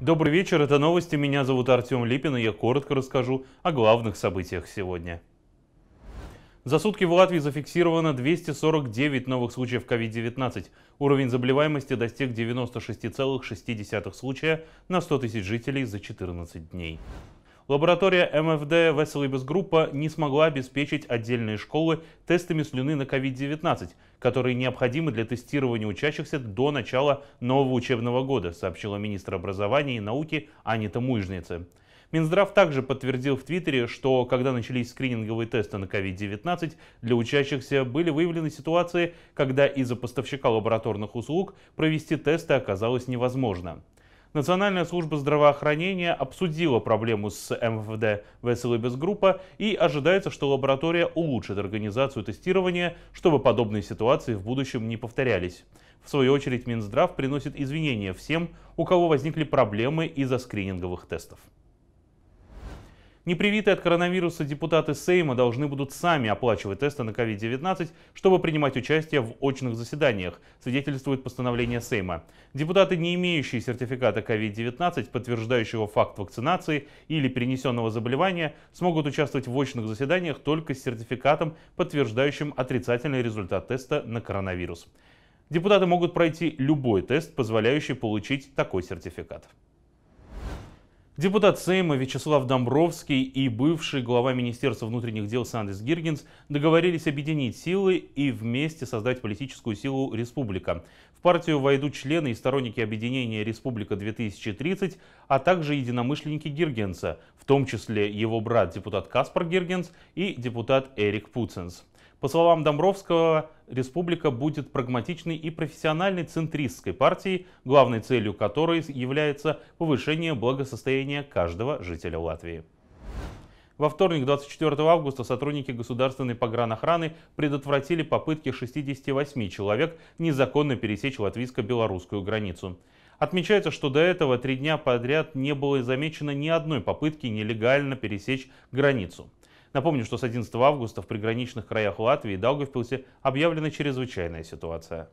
Добрый вечер, это новости. Меня зовут Артем Липин, и я коротко расскажу о главных событиях сегодня. За сутки в Латвии зафиксировано 249 новых случаев COVID-19. Уровень заболеваемости достиг 96,6 случая на 100 тысяч жителей за 14 дней лаборатория МФД Веселибесгруппа не смогла обеспечить отдельные школы тестами слюны на COVID-19, которые необходимы для тестирования учащихся до начала нового учебного года, сообщила министр образования и науки Анита Муижница. Минздрав также подтвердил в Твиттере, что когда начались скрининговые тесты на COVID-19, для учащихся были выявлены ситуации, когда из-за поставщика лабораторных услуг провести тесты оказалось невозможно. Национальная служба здравоохранения обсудила проблему с МФД Веселыбес Группа и ожидается, что лаборатория улучшит организацию тестирования, чтобы подобные ситуации в будущем не повторялись. В свою очередь Минздрав приносит извинения всем, у кого возникли проблемы из-за скрининговых тестов. Непривитые от коронавируса депутаты Сейма должны будут сами оплачивать тесты на COVID-19, чтобы принимать участие в очных заседаниях, свидетельствует постановление Сейма. Депутаты, не имеющие сертификата COVID-19, подтверждающего факт вакцинации или перенесенного заболевания, смогут участвовать в очных заседаниях только с сертификатом, подтверждающим отрицательный результат теста на коронавирус. Депутаты могут пройти любой тест, позволяющий получить такой сертификат. Депутат Сейма Вячеслав Домбровский и бывший глава Министерства внутренних дел Сандрис Гиргенс договорились объединить силы и вместе создать политическую силу «Республика». В партию войдут члены и сторонники объединения «Республика-2030», а также единомышленники Гиргенса, в том числе его брат депутат Каспар Гиргенс и депутат Эрик Пуценс. По словам Домбровского, республика будет прагматичной и профессиональной центристской партией, главной целью которой является повышение благосостояния каждого жителя Латвии. Во вторник, 24 августа, сотрудники государственной погранохраны предотвратили попытки 68 человек незаконно пересечь латвийско-белорусскую границу. Отмечается, что до этого три дня подряд не было замечено ни одной попытки нелегально пересечь границу. Напомню, что с 11 августа в приграничных краях Латвии и Даугавпилсе объявлена чрезвычайная ситуация.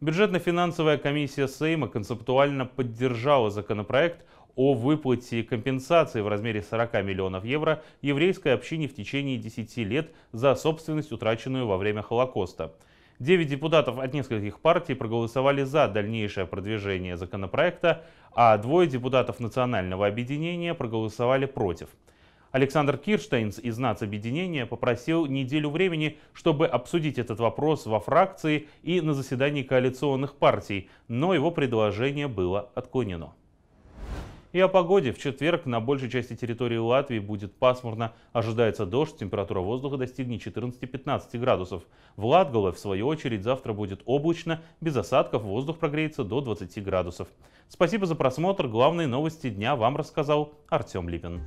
Бюджетно-финансовая комиссия Сейма концептуально поддержала законопроект о выплате компенсации в размере 40 миллионов евро еврейской общине в течение 10 лет за собственность, утраченную во время Холокоста. Девять депутатов от нескольких партий проголосовали за дальнейшее продвижение законопроекта, а двое депутатов Национального объединения проголосовали против – Александр Кирштейнс из нацобъединения попросил неделю времени, чтобы обсудить этот вопрос во фракции и на заседании коалиционных партий, но его предложение было отклонено. И о погоде. В четверг на большей части территории Латвии будет пасмурно. Ожидается дождь, температура воздуха достигнет 14-15 градусов. В Латгале, в свою очередь, завтра будет облачно, без осадков, воздух прогреется до 20 градусов. Спасибо за просмотр. Главные новости дня вам рассказал Артем Липин.